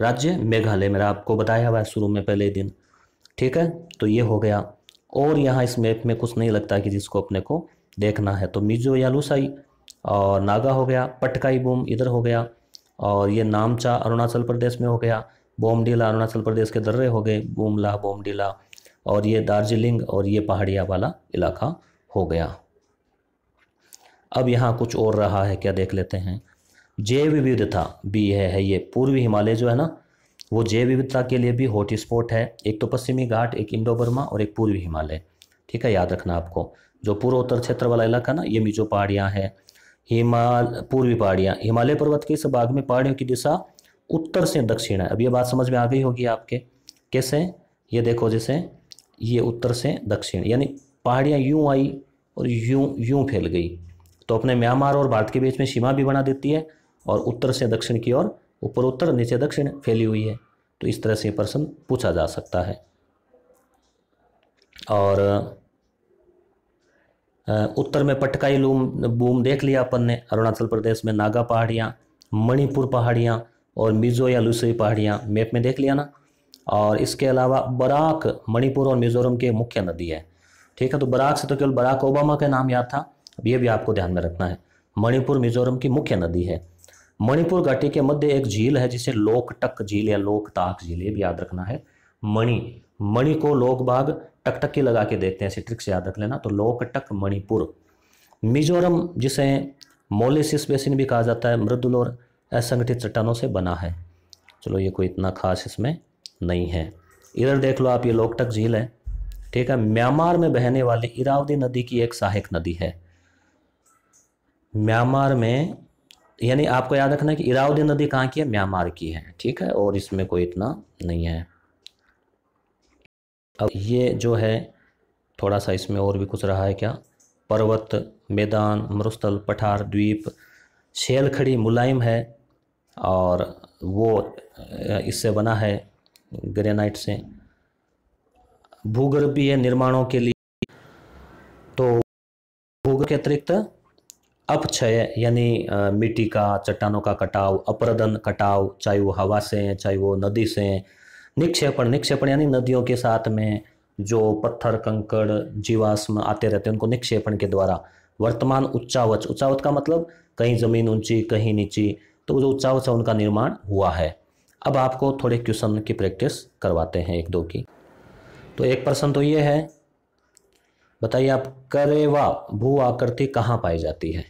राज्य मेघालय मेरा आपको बताया हुआ है शुरू में पहले दिन ठीक है तो ये हो गया और यहाँ इस मैप में कुछ नहीं लगता कि जिसको अपने को देखना है तो मिजो लूसाई और नागा हो गया पटकाई बूम इधर हो गया और ये नामचा अरुणाचल प्रदेश में हो गया बोमडीला अरुणाचल प्रदेश के दर्रे हो गए बूमला बोमडीला और ये दार्जिलिंग और ये पहाड़िया वाला इलाका हो गया अब यहाँ कुछ और रहा है क्या देख लेते हैं जैव विविधता भी है, है ये पूर्वी हिमालय जो है ना वो जैव विविधता के लिए भी हॉटस्पॉट है एक तो पश्चिमी घाट एक इंडो बर्मा और एक पूर्वी हिमालय ठीक है याद रखना आपको जो पूर्वोत्तर क्षेत्र वाला इलाका ना ये मिजो पहाड़ियाँ हैं हिमाल पूर्वी पहाड़ियाँ हिमालय पर्वत के इस भाग में पहाड़ियों की दिशा उत्तर से दक्षिण है अब ये बात समझ में आ गई होगी आपके कैसे ये देखो जैसे ये उत्तर से दक्षिण यानी पहाड़ियाँ यूँ आई और यूँ यूँ फैल गई तो अपने म्यांमार और भारत के बीच में सीमा भी बना देती है और उत्तर से दक्षिण की ओर ऊपर उत्तर नीचे दक्षिण फैली हुई है तो इस तरह से प्रश्न पूछा जा सकता है और उत्तर में पटकाई लूम बूम देख लिया अपन ने अरुणाचल प्रदेश में नागा पहाड़ियाँ मणिपुर पहाड़ियाँ और मिजो या लुसई पहाड़ियाँ मैप में देख लिया ना और इसके अलावा बराक मणिपुर और मिजोरम की मुख्य नदी है ठीक है तो बराक से तो केवल बराक ओबामा का नाम याद था अब ये भी आपको ध्यान में रखना है मणिपुर मिजोरम की मुख्य नदी है मणिपुर घाटी के मध्य एक झील है जिसे लोकटक झील या लोकताक झील ये भी याद रखना है मणि मणि को लोकबाग बाग टकटकी लगा के देखते हैं ऐसे ट्रिक से याद रख लेना तो लोकटक मणिपुर मिजोरम जिसे मोलिसिस बेसिन भी कहा जाता है मृदुल और असंगठित चट्टानों से बना है चलो ये कोई इतना खास इसमें नहीं है इधर देख लो आप ये लोकटक झील है ठीक है म्यांमार में बहने वाली इरावदी नदी की एक सहायक नदी है म्यांमार में यानी आपको याद रखना है कि इरावदी नदी कहाँ की है म्यांमार की है ठीक है और इसमें कोई इतना नहीं है अब ये जो है थोड़ा सा इसमें और भी कुछ रहा है क्या पर्वत मैदान मरुस्थल पठार द्वीप शेल खड़ी मुलायम है और वो इससे बना है ग्रेनाइट से भूगर्भीय निर्माणों के लिए तो भूगर्भ के अतिरिक्त अपक्षय यानी मिट्टी का चट्टानों का कटाव अपरदन कटाव चाहे वो हवा से है चाहे वो नदी से है निक्षेपण निक्षेपण यानी नदियों के साथ में जो पत्थर कंकड़ जीवाश्म आते रहते हैं उनको निक्षेपण के द्वारा वर्तमान उच्चावच उच्चावच का मतलब कहीं ज़मीन ऊंची कहीं नीची तो जो उच्चावच है उनका निर्माण हुआ है अब आपको थोड़े क्वेश्चन की प्रैक्टिस करवाते हैं एक दो की तो एक प्रश्न तो ये है बताइए आप करेवा भू आकृति कहाँ पाई जाती है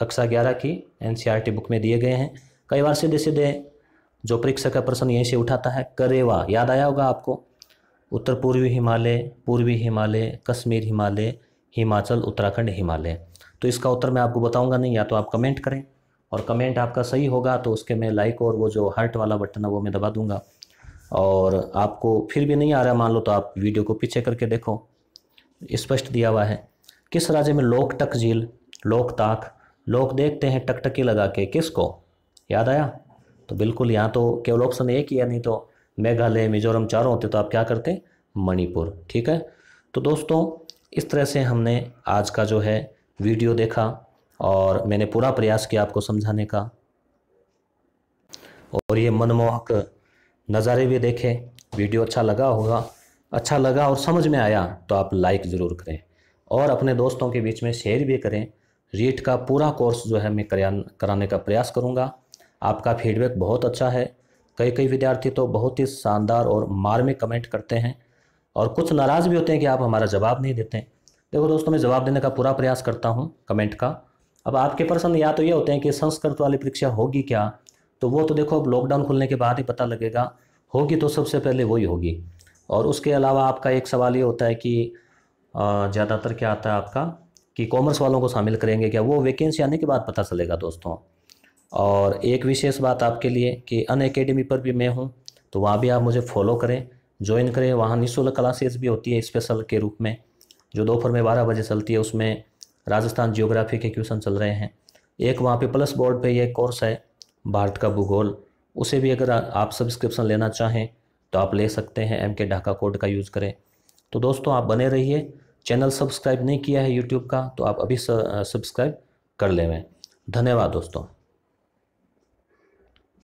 कक्षा ग्यारह की एन बुक e में दिए गए हैं कई बार सीधे सीधे जो परीक्षा का प्रश्न यहीं से उठाता है करेवा याद आया होगा आपको उत्तर पूर्वी हिमालय पूर्वी हिमालय कश्मीर हिमालय हिमाचल उत्तराखंड हिमालय तो इसका उत्तर मैं आपको बताऊंगा नहीं या तो आप कमेंट करें और कमेंट आपका सही होगा तो उसके मैं लाइक और वो जो हार्ट वाला बटन है वो मैं दबा दूंगा और आपको फिर भी नहीं आ रहा मान लो तो आप वीडियो को पीछे करके देखो स्पष्ट दिया हुआ है किस राज्य में लोकटक झील लोकताक लोग देखते हैं टकटकी लगा के किसको याद आया तो बिल्कुल यहाँ तो केवल ऑप्शन एक ही है नहीं तो मेघालय मिजोरम चारों होते तो आप क्या करते मणिपुर ठीक है तो दोस्तों इस तरह से हमने आज का जो है वीडियो देखा और मैंने पूरा प्रयास किया आपको समझाने का और ये मनमोहक नज़ारे भी देखे वीडियो अच्छा लगा होगा अच्छा लगा और समझ में आया तो आप लाइक ज़रूर करें और अपने दोस्तों के बीच में शेयर भी करें रेट का पूरा कोर्स जो है मैं कराने का प्रयास करूँगा आपका फीडबैक बहुत अच्छा है कई कई विद्यार्थी तो बहुत ही शानदार और मार में कमेंट करते हैं और कुछ नाराज़ भी होते हैं कि आप हमारा जवाब नहीं देते देखो दोस्तों मैं जवाब देने का पूरा प्रयास करता हूँ कमेंट का अब आपके प्रश्न या तो ये होते हैं कि संस्कृत वाली परीक्षा होगी क्या तो वो तो देखो अब लॉकडाउन खुलने के बाद ही पता लगेगा होगी तो सबसे पहले वही होगी और उसके अलावा आपका एक सवाल ये होता है कि ज़्यादातर क्या आता है आपका कि कॉमर्स वालों को शामिल करेंगे क्या वो वैकेंसी आने के बाद पता चलेगा दोस्तों और एक विशेष बात आपके लिए कि अन अकेडमी पर भी मैं हूँ तो वहाँ भी आप मुझे फॉलो करें ज्वाइन करें वहाँ निःशुल्क क्लासेस भी होती है स्पेशल के रूप में जो दोपहर में बारह बजे चलती है उसमें राजस्थान जियोग्राफी के क्वेश्चन चल रहे हैं एक वहाँ पे प्लस बोर्ड पे ये कोर्स है भारत का भूगोल उसे भी अगर आप सब्सक्रिप्शन लेना चाहें तो आप ले सकते हैं एम के ढाका कोड का यूज़ करें तो दोस्तों आप बने रहिए चैनल सब्सक्राइब नहीं किया है यूट्यूब का तो आप अभी सब्सक्राइब कर लेवें धन्यवाद दोस्तों